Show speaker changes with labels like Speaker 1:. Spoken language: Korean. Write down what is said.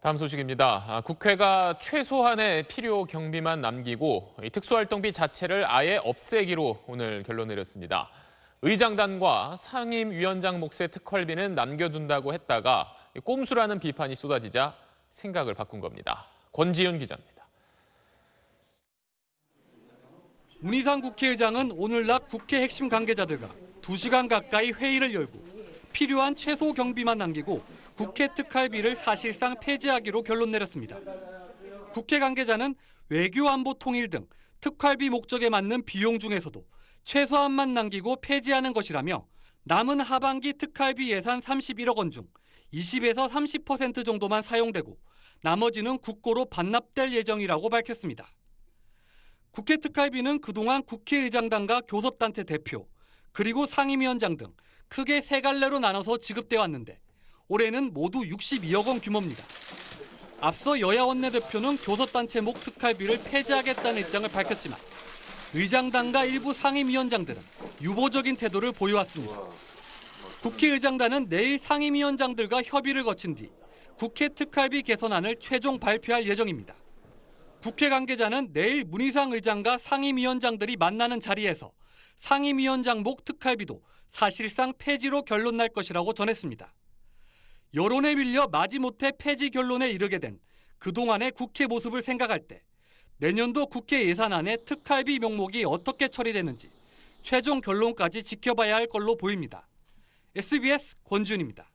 Speaker 1: 다음 소식입니다. 아, 국회가 최소한의 필요 경비만 남기고 특수활동비 자체를 아예 없애기로 오늘 결론 내렸습니다. 의장단과 상임위원장 몫의 특활비는 남겨둔다고 했다가 꼼수라는 비판이 쏟아지자 생각을 바꾼 겁니다. 권지윤 기자입니다.
Speaker 2: 문희상 국회의장은 오늘 낮 국회 핵심 관계자들과 2시간 가까이 회의를 열고 필요한 최소 경비만 남기고 국회 특활비를 사실상 폐지하기로 결론 내렸습니다. 국회 관계자는 외교안보 통일 등 특활비 목적에 맞는 비용 중에서도 최소한만 남기고 폐지하는 것이라며 남은 하반기 특활비 예산 31억 원 중 20에서 30% 정도만 사용되고 나머지는 국고로 반납될 예정이라고 밝혔습니다. 국회 특활비는 그동안 국회의장단과 교섭단체 대표 그리고 상임위원장 등 크게 세 갈래로 나눠서 지급돼 왔는데 올해는 모두 62억 원 규모입니다. 앞서 여야 원내대표는 교섭단체 목 특활비를 폐지하겠다는 입장을 밝혔지만 의장단과 일부 상임위원장들은 유보적인 태도를 보여왔습니다. 국회의장단은 내일 상임위원장들과 협의를 거친 뒤 국회 특활비 개선안을 최종 발표할 예정입니다. 국회 관계자는 내일 문희상 의장과 상임위원장들이 만나는 자리에서 상임위원장 목 특활비도 사실상 폐지로 결론 날 것이라고 전했습니다. 여론에 밀려 마지못해 폐지 결론에 이르게 된 그동안의 국회 모습을 생각할 때 내년도 국회 예산안의 특활비 명목이 어떻게 처리되는지 최종 결론까지 지켜봐야 할 걸로 보입니다. SBS 권준입니다.